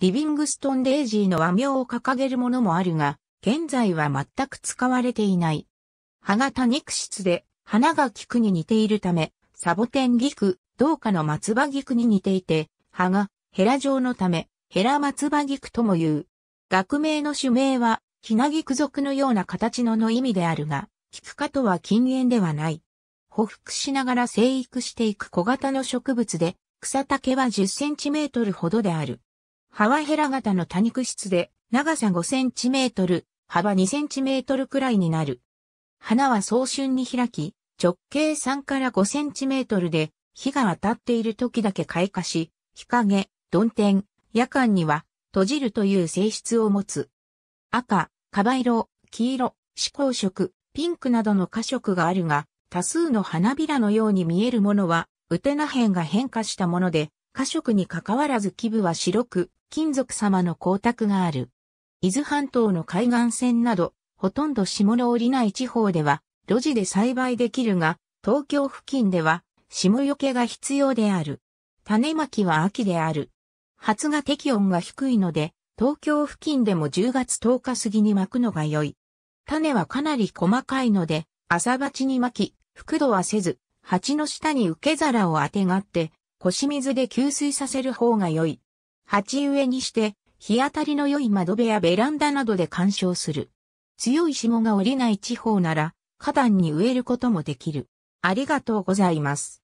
リビングストン・デイジーの和名を掲げるものもあるが、現在は全く使われていない。葉型肉質で、花が菊に似ているため、サボテン菊、同花の松葉菊に似ていて、葉がヘラ状のため、ヘラ松葉菊とも言う。学名の種名は、ひな菊属のような形のの意味であるが、菊科とは禁煙ではない。匍匐しながら生育していく小型の植物で、草丈は10センチメートルほどである。ハワヘラ型の多肉質で、長さ5センチメートル、幅2センチメートルくらいになる。花は早春に開き、直径3から5センチメートルで、日が当たっている時だけ開花し、日陰、鈍天、夜間には閉じるという性質を持つ。赤、カバ色、黄色、四光色、ピンクなどの花色があるが、多数の花びらのように見えるものは、ウテナ辺が変化したもので、花色に関わらず基部は白く、金属様の光沢がある。伊豆半島の海岸線など、ほとんど下の降りない地方では、路地で栽培できるが、東京付近では、霜よけが必要である。種まきは秋である。発芽適温が低いので、東京付近でも10月10日過ぎに巻くのが良い。種はかなり細かいので、朝鉢に巻き、覆土はせず、鉢の下に受け皿をあてがって、腰水で吸水させる方が良い。鉢植えにして、日当たりの良い窓辺やベランダなどで干渉する。強い霜が降りない地方なら、花壇に植えることもできる。ありがとうございます。